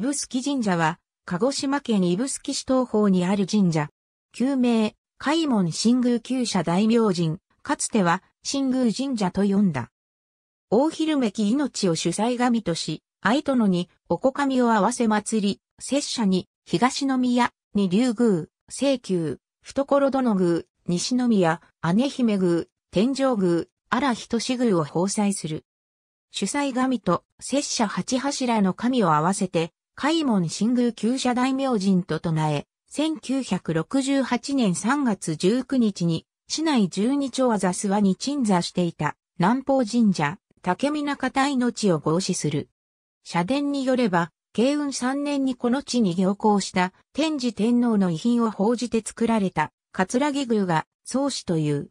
指宿神社は、鹿児島県指宿市東方にある神社。旧名、海門神宮旧社大明神、かつては神宮神社と呼んだ。大昼めき命を主催神とし、愛殿に、おこかみを合わせ祭り、拙者に、東宮、に竜宮、清宮、懐殿宮、西宮、姉姫宮、天上宮、荒人志宮を奉祭する。主催神と拙者八柱の神を合わせて、海門新宮旧社大明神と唱え、1968年3月19日に、市内12丁和座諏訪に鎮座していた、南方神社、竹見中隊の地を合祀する。社殿によれば、慶雲3年にこの地に行行した天智天皇の遺品を報じて作られた、桂木宮が、宗師という。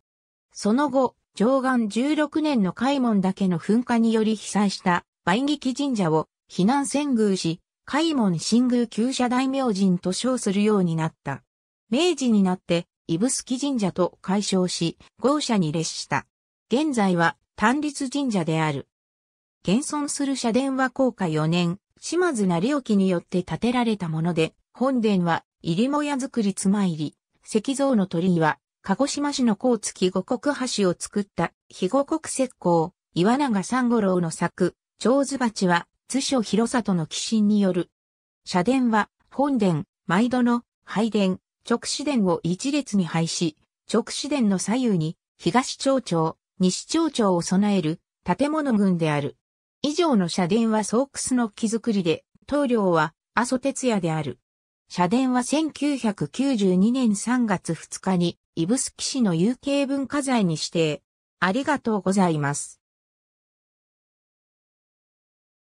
その後、上岸16年の開門岳の噴火により被災した、梅劇神社を、避難遷宮し、海門新宮旧社大明神と称するようになった。明治になって、指宿神社と改称し、豪社に列した。現在は、単立神社である。現存する社殿は高下4年、島津成興によって建てられたもので、本殿は、入りもや作り妻入り、石像の鳥居は、鹿児島市の甲月五国橋を作った、肥五国石膏、岩永三五郎の作、長図鉢は、図書広里の寄進による。社殿は、本殿、毎度の、拝殿、直視殿を一列に配し、直視殿の左右に、東町長、西町長を備える、建物群である。以上の社殿はソークスの木造りで、棟梁は阿蘇哲也である。社殿は1992年3月2日に、指宿市の有形文化財に指定。ありがとうございます。